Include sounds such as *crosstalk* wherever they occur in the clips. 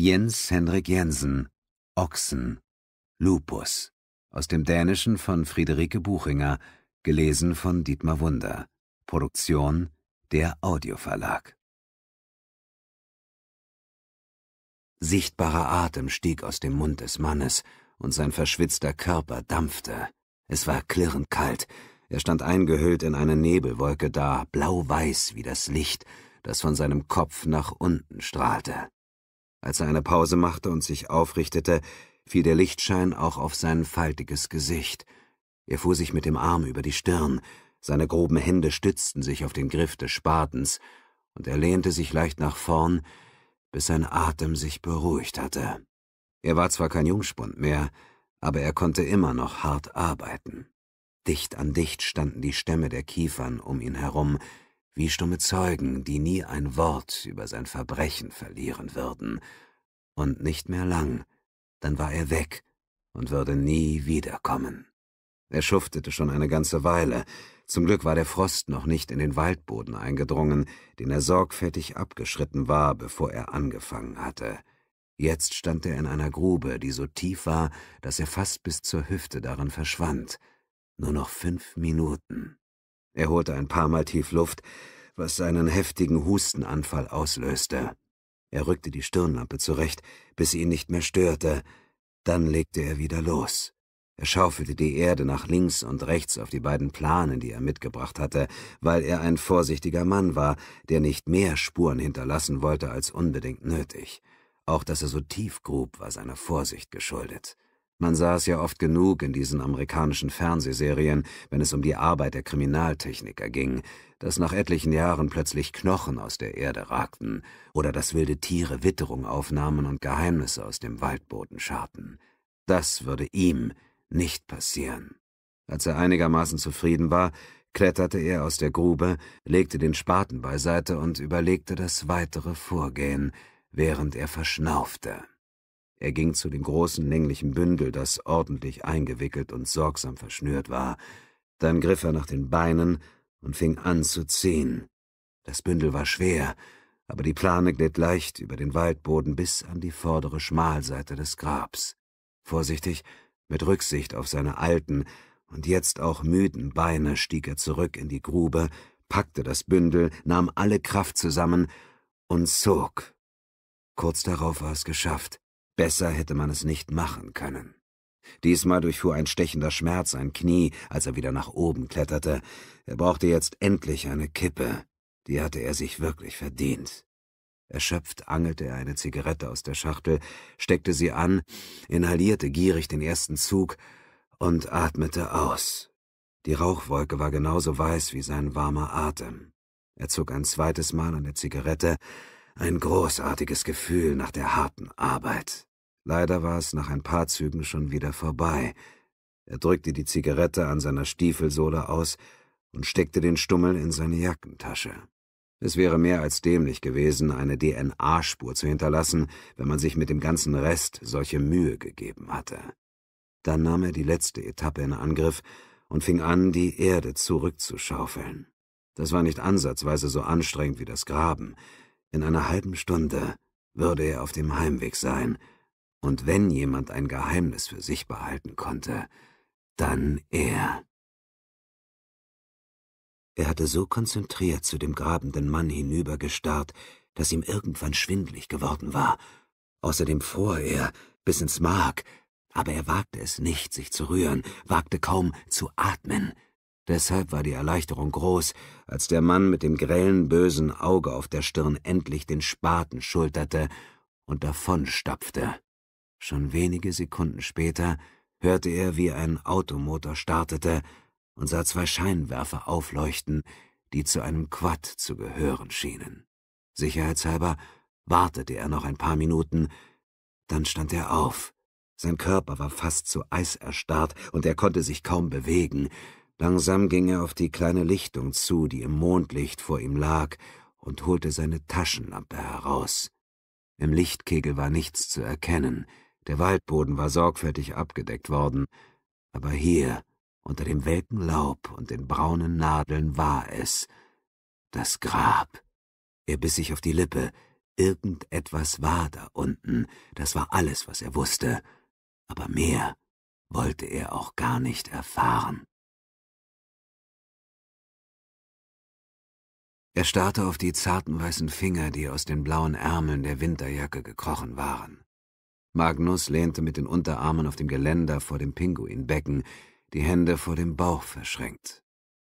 Jens Henrik Jensen, Ochsen, Lupus, aus dem Dänischen von Friederike Buchinger, gelesen von Dietmar Wunder, Produktion der Audioverlag. Sichtbarer Atem stieg aus dem Mund des Mannes, und sein verschwitzter Körper dampfte. Es war klirrend kalt, er stand eingehüllt in eine Nebelwolke da, blau-weiß wie das Licht, das von seinem Kopf nach unten strahlte. Als er eine Pause machte und sich aufrichtete, fiel der Lichtschein auch auf sein faltiges Gesicht. Er fuhr sich mit dem Arm über die Stirn, seine groben Hände stützten sich auf den Griff des Spatens, und er lehnte sich leicht nach vorn, bis sein Atem sich beruhigt hatte. Er war zwar kein Jungspund mehr, aber er konnte immer noch hart arbeiten. Dicht an dicht standen die Stämme der Kiefern um ihn herum, wie stumme Zeugen, die nie ein Wort über sein Verbrechen verlieren würden. Und nicht mehr lang, dann war er weg und würde nie wiederkommen. Er schuftete schon eine ganze Weile, zum Glück war der Frost noch nicht in den Waldboden eingedrungen, den er sorgfältig abgeschritten war, bevor er angefangen hatte. Jetzt stand er in einer Grube, die so tief war, dass er fast bis zur Hüfte darin verschwand. Nur noch fünf Minuten. Er holte ein paar Mal tief Luft, was seinen heftigen Hustenanfall auslöste. Er rückte die Stirnlampe zurecht, bis sie ihn nicht mehr störte. Dann legte er wieder los. Er schaufelte die Erde nach links und rechts auf die beiden Planen, die er mitgebracht hatte, weil er ein vorsichtiger Mann war, der nicht mehr Spuren hinterlassen wollte als unbedingt nötig. Auch dass er so tief grub, war seiner Vorsicht geschuldet. Man sah es ja oft genug in diesen amerikanischen Fernsehserien, wenn es um die Arbeit der Kriminaltechniker ging, dass nach etlichen Jahren plötzlich Knochen aus der Erde ragten oder dass wilde Tiere Witterung aufnahmen und Geheimnisse aus dem Waldboden scharten. Das würde ihm nicht passieren. Als er einigermaßen zufrieden war, kletterte er aus der Grube, legte den Spaten beiseite und überlegte das weitere Vorgehen, während er verschnaufte. Er ging zu dem großen länglichen Bündel, das ordentlich eingewickelt und sorgsam verschnürt war. Dann griff er nach den Beinen und fing an zu ziehen. Das Bündel war schwer, aber die Plane glitt leicht über den Waldboden bis an die vordere Schmalseite des Grabs. Vorsichtig, mit Rücksicht auf seine alten und jetzt auch müden Beine stieg er zurück in die Grube, packte das Bündel, nahm alle Kraft zusammen und zog. Kurz darauf war es geschafft. Besser hätte man es nicht machen können. Diesmal durchfuhr ein stechender Schmerz sein Knie, als er wieder nach oben kletterte. Er brauchte jetzt endlich eine Kippe. Die hatte er sich wirklich verdient. Erschöpft angelte er eine Zigarette aus der Schachtel, steckte sie an, inhalierte gierig den ersten Zug und atmete aus. Die Rauchwolke war genauso weiß wie sein warmer Atem. Er zog ein zweites Mal an der Zigarette, ein großartiges Gefühl nach der harten Arbeit. Leider war es nach ein paar Zügen schon wieder vorbei. Er drückte die Zigarette an seiner Stiefelsohle aus und steckte den Stummel in seine Jackentasche. Es wäre mehr als dämlich gewesen, eine DNA-Spur zu hinterlassen, wenn man sich mit dem ganzen Rest solche Mühe gegeben hatte. Dann nahm er die letzte Etappe in Angriff und fing an, die Erde zurückzuschaufeln. Das war nicht ansatzweise so anstrengend wie das Graben. In einer halben Stunde würde er auf dem Heimweg sein – und wenn jemand ein Geheimnis für sich behalten konnte, dann er. Er hatte so konzentriert zu dem grabenden Mann hinübergestarrt, dass ihm irgendwann schwindlig geworden war. Außerdem fror er bis ins Mark, aber er wagte es nicht, sich zu rühren, wagte kaum zu atmen. Deshalb war die Erleichterung groß, als der Mann mit dem grellen, bösen Auge auf der Stirn endlich den Spaten schulterte und davonstapfte. Schon wenige Sekunden später hörte er, wie ein Automotor startete und sah zwei Scheinwerfer aufleuchten, die zu einem Quad zu gehören schienen. Sicherheitshalber wartete er noch ein paar Minuten, dann stand er auf. Sein Körper war fast zu Eis erstarrt und er konnte sich kaum bewegen. Langsam ging er auf die kleine Lichtung zu, die im Mondlicht vor ihm lag, und holte seine Taschenlampe heraus. Im Lichtkegel war nichts zu erkennen, der Waldboden war sorgfältig abgedeckt worden, aber hier, unter dem welken Laub und den braunen Nadeln, war es. Das Grab. Er biss sich auf die Lippe. Irgendetwas war da unten. Das war alles, was er wusste. Aber mehr wollte er auch gar nicht erfahren. Er starrte auf die zarten weißen Finger, die aus den blauen Ärmeln der Winterjacke gekrochen waren. Magnus lehnte mit den Unterarmen auf dem Geländer vor dem Pinguinbecken, die Hände vor dem Bauch verschränkt.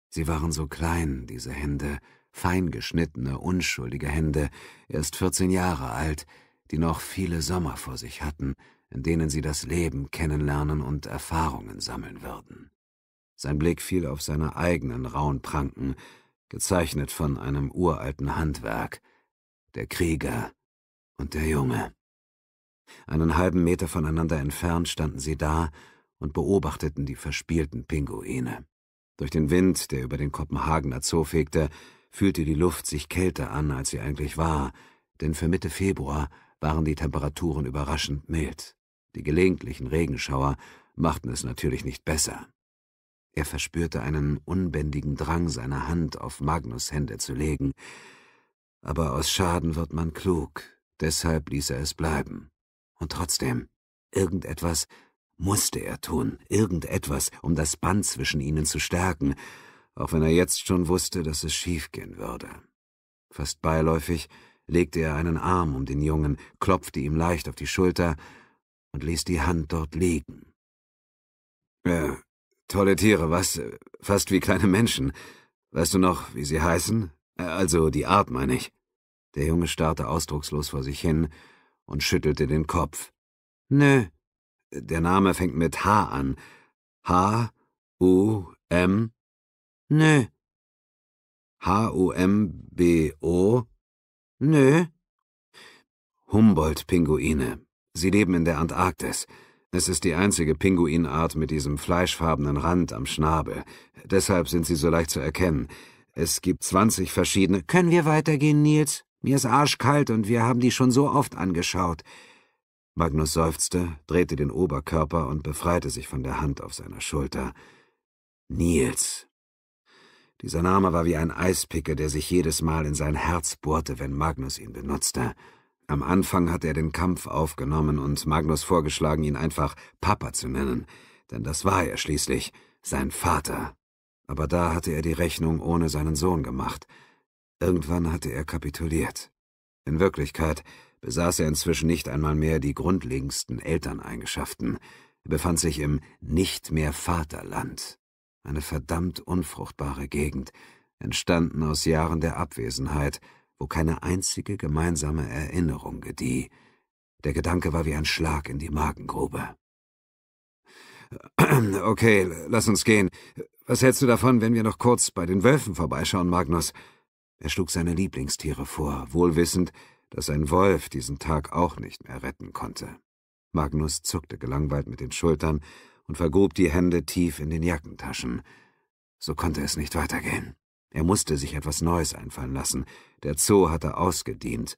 Sie waren so klein, diese Hände, feingeschnittene, unschuldige Hände, erst 14 Jahre alt, die noch viele Sommer vor sich hatten, in denen sie das Leben kennenlernen und Erfahrungen sammeln würden. Sein Blick fiel auf seine eigenen rauen Pranken, gezeichnet von einem uralten Handwerk, der Krieger und der Junge. Einen halben Meter voneinander entfernt standen sie da und beobachteten die verspielten Pinguine. Durch den Wind, der über den Kopenhagener Zoo fegte, fühlte die Luft sich kälter an, als sie eigentlich war, denn für Mitte Februar waren die Temperaturen überraschend mild. Die gelegentlichen Regenschauer machten es natürlich nicht besser. Er verspürte einen unbändigen Drang, seine Hand auf Magnus Hände zu legen. Aber aus Schaden wird man klug, deshalb ließ er es bleiben. Und trotzdem, irgendetwas musste er tun, irgendetwas, um das Band zwischen ihnen zu stärken, auch wenn er jetzt schon wusste, dass es schiefgehen würde. Fast beiläufig legte er einen Arm um den Jungen, klopfte ihm leicht auf die Schulter und ließ die Hand dort liegen. Äh, tolle Tiere, was? Fast wie kleine Menschen. Weißt du noch, wie sie heißen? Äh, also die Art, meine ich. Der Junge starrte ausdruckslos vor sich hin, und schüttelte den Kopf. Nö. Der Name fängt mit H an. H, U, M. Nö. H, U, M, B, O. Nö. Humboldt-Pinguine. Sie leben in der Antarktis. Es ist die einzige Pinguinart mit diesem fleischfarbenen Rand am Schnabel. Deshalb sind sie so leicht zu erkennen. Es gibt 20 verschiedene. Können wir weitergehen, Nils? Mir ist arschkalt und wir haben die schon so oft angeschaut. Magnus seufzte, drehte den Oberkörper und befreite sich von der Hand auf seiner Schulter. Nils. Dieser Name war wie ein Eispicke, der sich jedes Mal in sein Herz bohrte, wenn Magnus ihn benutzte. Am Anfang hatte er den Kampf aufgenommen und Magnus vorgeschlagen, ihn einfach Papa zu nennen, denn das war er schließlich, sein Vater. Aber da hatte er die Rechnung ohne seinen Sohn gemacht – Irgendwann hatte er kapituliert. In Wirklichkeit besaß er inzwischen nicht einmal mehr die grundlegendsten Elterneigenschaften. Er befand sich im Nicht mehr Vaterland. Eine verdammt unfruchtbare Gegend, entstanden aus Jahren der Abwesenheit, wo keine einzige gemeinsame Erinnerung gedieh. Der Gedanke war wie ein Schlag in die Magengrube. *clears throat* Okay, lass uns gehen. Was hältst du davon, wenn wir noch kurz bei den Wölfen vorbeischauen, Magnus? Er schlug seine Lieblingstiere vor, wohlwissend, dass ein Wolf diesen Tag auch nicht mehr retten konnte. Magnus zuckte gelangweilt mit den Schultern und vergrub die Hände tief in den Jackentaschen. So konnte es nicht weitergehen. Er musste sich etwas Neues einfallen lassen. Der Zoo hatte ausgedient,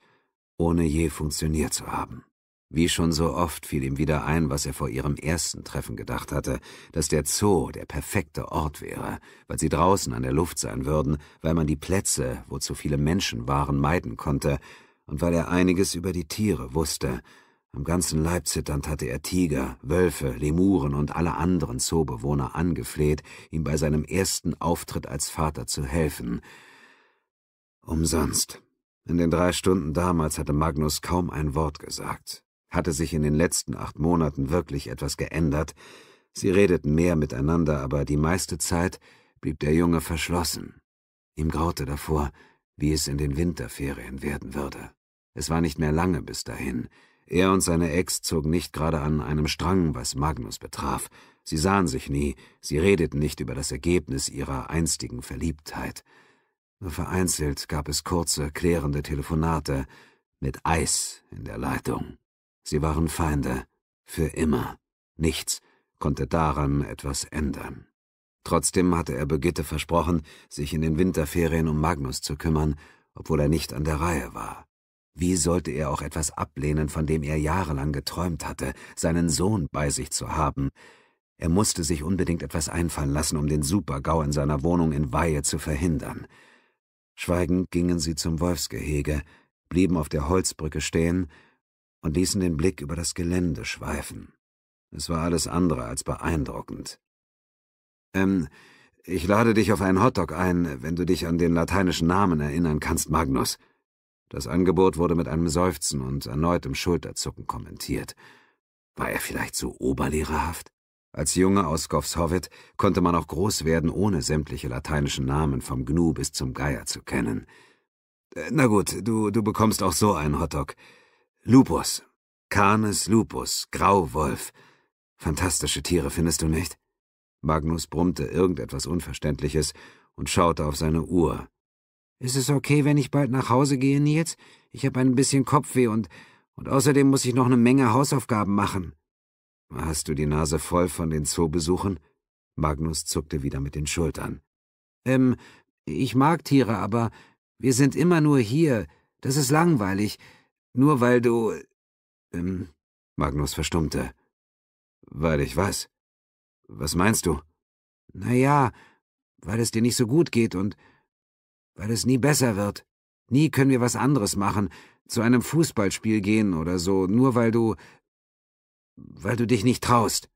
ohne je funktioniert zu haben. Wie schon so oft fiel ihm wieder ein, was er vor ihrem ersten Treffen gedacht hatte, dass der Zoo der perfekte Ort wäre, weil sie draußen an der Luft sein würden, weil man die Plätze, wo zu viele Menschen waren, meiden konnte, und weil er einiges über die Tiere wusste. Am ganzen Leib zitternd hatte er Tiger, Wölfe, Lemuren und alle anderen Zoobewohner angefleht, ihm bei seinem ersten Auftritt als Vater zu helfen. Umsonst. In den drei Stunden damals hatte Magnus kaum ein Wort gesagt. Hatte sich in den letzten acht Monaten wirklich etwas geändert? Sie redeten mehr miteinander, aber die meiste Zeit blieb der Junge verschlossen. Ihm graute davor, wie es in den Winterferien werden würde. Es war nicht mehr lange bis dahin. Er und seine Ex zogen nicht gerade an einem Strang, was Magnus betraf. Sie sahen sich nie, sie redeten nicht über das Ergebnis ihrer einstigen Verliebtheit. Nur vereinzelt gab es kurze, klärende Telefonate mit Eis in der Leitung. Sie waren Feinde, für immer. Nichts konnte daran etwas ändern. Trotzdem hatte er Birgitte versprochen, sich in den Winterferien um Magnus zu kümmern, obwohl er nicht an der Reihe war. Wie sollte er auch etwas ablehnen, von dem er jahrelang geträumt hatte, seinen Sohn bei sich zu haben? Er musste sich unbedingt etwas einfallen lassen, um den Supergau in seiner Wohnung in Weihe zu verhindern. Schweigend gingen sie zum Wolfsgehege, blieben auf der Holzbrücke stehen, und ließen den Blick über das Gelände schweifen. Es war alles andere als beeindruckend. Ähm, ich lade dich auf einen Hotdog ein, wenn du dich an den lateinischen Namen erinnern kannst, Magnus. Das Angebot wurde mit einem Seufzen und erneutem Schulterzucken kommentiert. War er vielleicht so oberlehrerhaft? Als Junge aus Govshovit konnte man auch groß werden, ohne sämtliche lateinischen Namen vom Gnu bis zum Geier zu kennen. Äh, na gut, du, du bekommst auch so einen Hotdog. Lupus. Canis lupus, Grauwolf. Fantastische Tiere, findest du nicht? Magnus brummte irgendetwas Unverständliches und schaute auf seine Uhr. Ist es okay, wenn ich bald nach Hause gehe, Nils? Ich habe ein bisschen Kopfweh und, und außerdem muss ich noch eine Menge Hausaufgaben machen. Hast du die Nase voll von den Zoobesuchen? Magnus zuckte wieder mit den Schultern. Ähm, ich mag Tiere, aber wir sind immer nur hier. Das ist langweilig. Nur weil du... Ähm, Magnus verstummte. Weil ich was? Was meinst du? Na ja, weil es dir nicht so gut geht und weil es nie besser wird. Nie können wir was anderes machen, zu einem Fußballspiel gehen oder so, nur weil du... weil du dich nicht traust.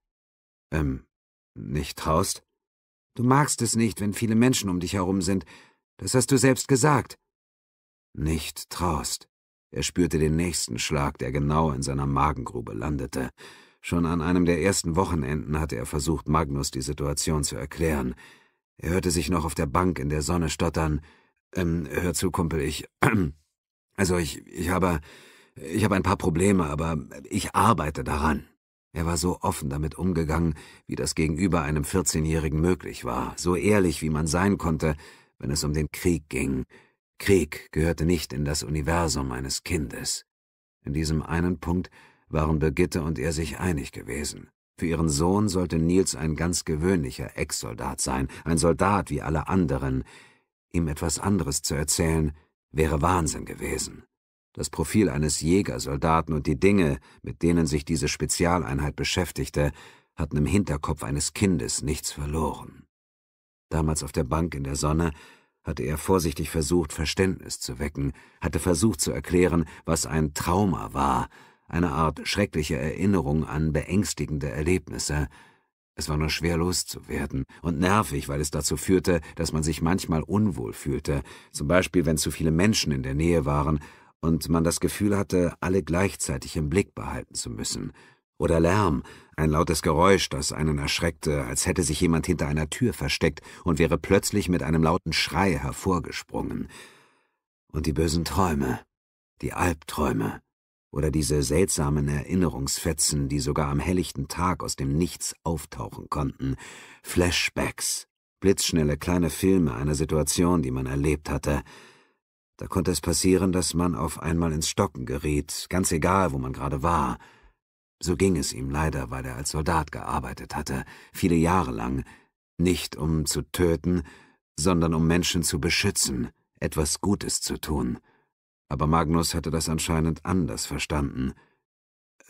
Ähm, nicht traust? Du magst es nicht, wenn viele Menschen um dich herum sind. Das hast du selbst gesagt. Nicht traust. Er spürte den nächsten Schlag, der genau in seiner Magengrube landete. Schon an einem der ersten Wochenenden hatte er versucht, Magnus die Situation zu erklären. Er hörte sich noch auf der Bank in der Sonne stottern. Ähm, hör zu, Kumpel, ich. Äh, *clears throat* also ich, ich habe. Ich habe ein paar Probleme, aber ich arbeite daran. Er war so offen damit umgegangen, wie das gegenüber einem 14-Jährigen möglich war, so ehrlich, wie man sein konnte, wenn es um den Krieg ging, Krieg gehörte nicht in das Universum eines Kindes. In diesem einen Punkt waren Birgitte und er sich einig gewesen. Für ihren Sohn sollte Nils ein ganz gewöhnlicher Ex-Soldat sein, ein Soldat wie alle anderen. Ihm etwas anderes zu erzählen, wäre Wahnsinn gewesen. Das Profil eines Jägersoldaten und die Dinge, mit denen sich diese Spezialeinheit beschäftigte, hatten im Hinterkopf eines Kindes nichts verloren. Damals auf der Bank in der Sonne hatte er vorsichtig versucht, Verständnis zu wecken, hatte versucht zu erklären, was ein Trauma war, eine Art schreckliche Erinnerung an beängstigende Erlebnisse. Es war nur schwer loszuwerden und nervig, weil es dazu führte, dass man sich manchmal unwohl fühlte, zum Beispiel wenn zu viele Menschen in der Nähe waren und man das Gefühl hatte, alle gleichzeitig im Blick behalten zu müssen. Oder Lärm, ein lautes Geräusch, das einen erschreckte, als hätte sich jemand hinter einer Tür versteckt und wäre plötzlich mit einem lauten Schrei hervorgesprungen. Und die bösen Träume, die Albträume oder diese seltsamen Erinnerungsfetzen, die sogar am helllichten Tag aus dem Nichts auftauchen konnten, Flashbacks, blitzschnelle kleine Filme einer Situation, die man erlebt hatte. Da konnte es passieren, dass man auf einmal ins Stocken geriet, ganz egal, wo man gerade war, so ging es ihm leider, weil er als Soldat gearbeitet hatte, viele Jahre lang, nicht um zu töten, sondern um Menschen zu beschützen, etwas Gutes zu tun. Aber Magnus hatte das anscheinend anders verstanden.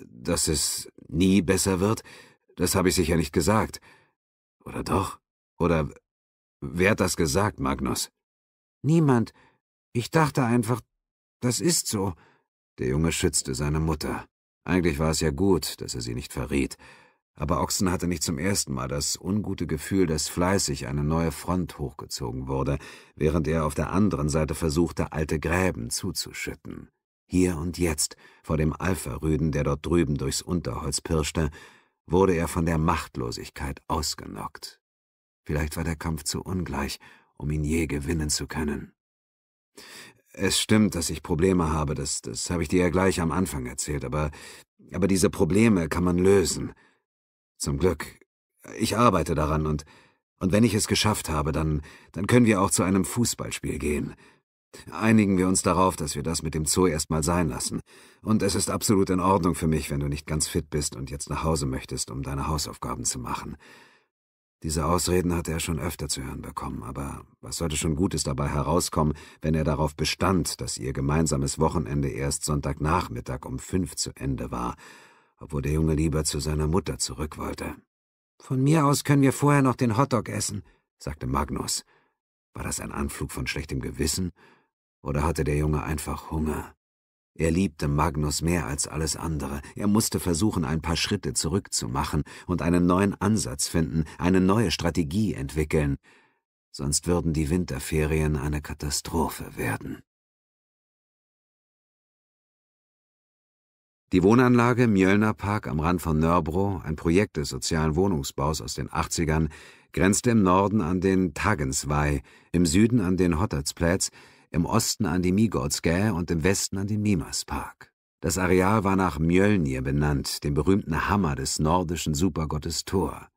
Dass es nie besser wird, das habe ich sicher nicht gesagt. Oder doch? Oder wer hat das gesagt, Magnus? Niemand. Ich dachte einfach, das ist so. Der Junge schützte seine Mutter. Eigentlich war es ja gut, dass er sie nicht verriet, aber Ochsen hatte nicht zum ersten Mal das ungute Gefühl, dass fleißig eine neue Front hochgezogen wurde, während er auf der anderen Seite versuchte, alte Gräben zuzuschütten. Hier und jetzt, vor dem Alpha-Rüden, der dort drüben durchs Unterholz pirschte, wurde er von der Machtlosigkeit ausgenockt. Vielleicht war der Kampf zu ungleich, um ihn je gewinnen zu können. Es stimmt, dass ich Probleme habe, das, das habe ich dir ja gleich am Anfang erzählt, aber, aber diese Probleme kann man lösen. Zum Glück. Ich arbeite daran und, und wenn ich es geschafft habe, dann, dann können wir auch zu einem Fußballspiel gehen. Einigen wir uns darauf, dass wir das mit dem Zoo erstmal sein lassen. Und es ist absolut in Ordnung für mich, wenn du nicht ganz fit bist und jetzt nach Hause möchtest, um deine Hausaufgaben zu machen. Diese Ausreden hatte er schon öfter zu hören bekommen, aber was sollte schon Gutes dabei herauskommen, wenn er darauf bestand, dass ihr gemeinsames Wochenende erst Sonntagnachmittag um fünf zu Ende war, obwohl der Junge lieber zu seiner Mutter zurück wollte. Von mir aus können wir vorher noch den Hotdog essen, sagte Magnus. War das ein Anflug von schlechtem Gewissen, oder hatte der Junge einfach Hunger? Er liebte Magnus mehr als alles andere. Er musste versuchen, ein paar Schritte zurückzumachen und einen neuen Ansatz finden, eine neue Strategie entwickeln. Sonst würden die Winterferien eine Katastrophe werden. Die Wohnanlage Mjölner Park am Rand von Nörbro, ein Projekt des sozialen Wohnungsbaus aus den 80ern, grenzte im Norden an den Tagensweih, im Süden an den Hottertsplätz, im Osten an die Migotskär und im Westen an den Mimas-Park. Das Areal war nach Mjölnir benannt, dem berühmten Hammer des nordischen Supergottes Thor.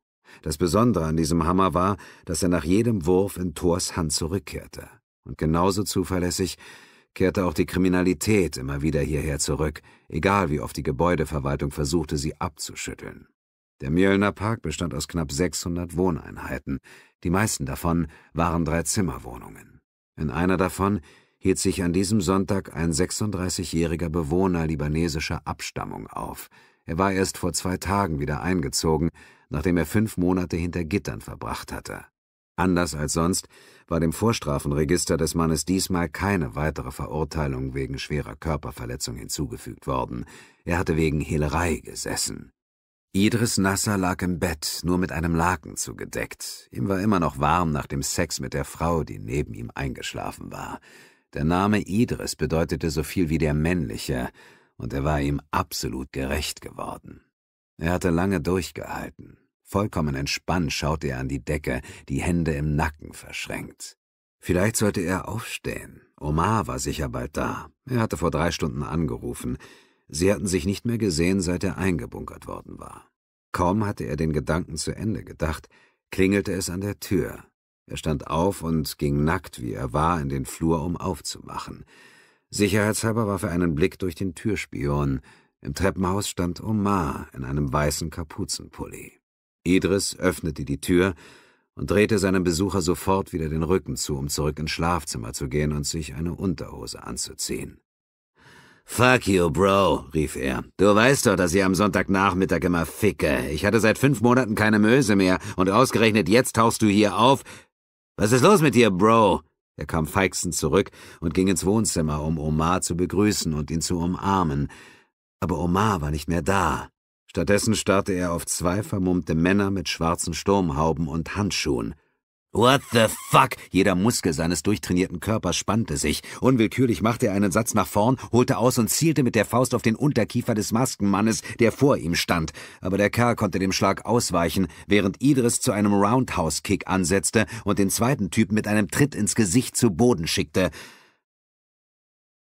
Das Besondere an diesem Hammer war, dass er nach jedem Wurf in Thors Hand zurückkehrte. Und genauso zuverlässig kehrte auch die Kriminalität immer wieder hierher zurück, egal wie oft die Gebäudeverwaltung versuchte, sie abzuschütteln. Der Mjölner Park bestand aus knapp 600 Wohneinheiten. Die meisten davon waren Dreizimmerwohnungen. In einer davon hielt sich an diesem Sonntag ein 36-jähriger Bewohner libanesischer Abstammung auf. Er war erst vor zwei Tagen wieder eingezogen, nachdem er fünf Monate hinter Gittern verbracht hatte. Anders als sonst war dem Vorstrafenregister des Mannes diesmal keine weitere Verurteilung wegen schwerer Körperverletzung hinzugefügt worden. Er hatte wegen Hehlerei gesessen. Idris Nasser lag im Bett, nur mit einem Laken zugedeckt. Ihm war immer noch warm nach dem Sex mit der Frau, die neben ihm eingeschlafen war. Der Name Idris bedeutete so viel wie der männliche, und er war ihm absolut gerecht geworden. Er hatte lange durchgehalten. Vollkommen entspannt schaute er an die Decke, die Hände im Nacken verschränkt. Vielleicht sollte er aufstehen. Omar war sicher bald da. Er hatte vor drei Stunden angerufen. Sie hatten sich nicht mehr gesehen, seit er eingebunkert worden war. Kaum hatte er den Gedanken zu Ende gedacht, klingelte es an der Tür. Er stand auf und ging nackt, wie er war, in den Flur, um aufzumachen. Sicherheitshalber warf er einen Blick durch den Türspion. Im Treppenhaus stand Omar in einem weißen Kapuzenpulli. Idris öffnete die Tür und drehte seinem Besucher sofort wieder den Rücken zu, um zurück ins Schlafzimmer zu gehen und sich eine Unterhose anzuziehen. Fuck you, Bro, rief er. Du weißt doch, dass ich am Sonntagnachmittag immer ficke. Ich hatte seit fünf Monaten keine Möse mehr und ausgerechnet jetzt tauchst du hier auf. Was ist los mit dir, Bro? Er kam feixend zurück und ging ins Wohnzimmer, um Omar zu begrüßen und ihn zu umarmen. Aber Omar war nicht mehr da. Stattdessen starrte er auf zwei vermummte Männer mit schwarzen Sturmhauben und Handschuhen. What the fuck? Jeder Muskel seines durchtrainierten Körpers spannte sich. Unwillkürlich machte er einen Satz nach vorn, holte aus und zielte mit der Faust auf den Unterkiefer des Maskenmannes, der vor ihm stand. Aber der Kerl konnte dem Schlag ausweichen, während Idris zu einem Roundhouse-Kick ansetzte und den zweiten Typen mit einem Tritt ins Gesicht zu Boden schickte.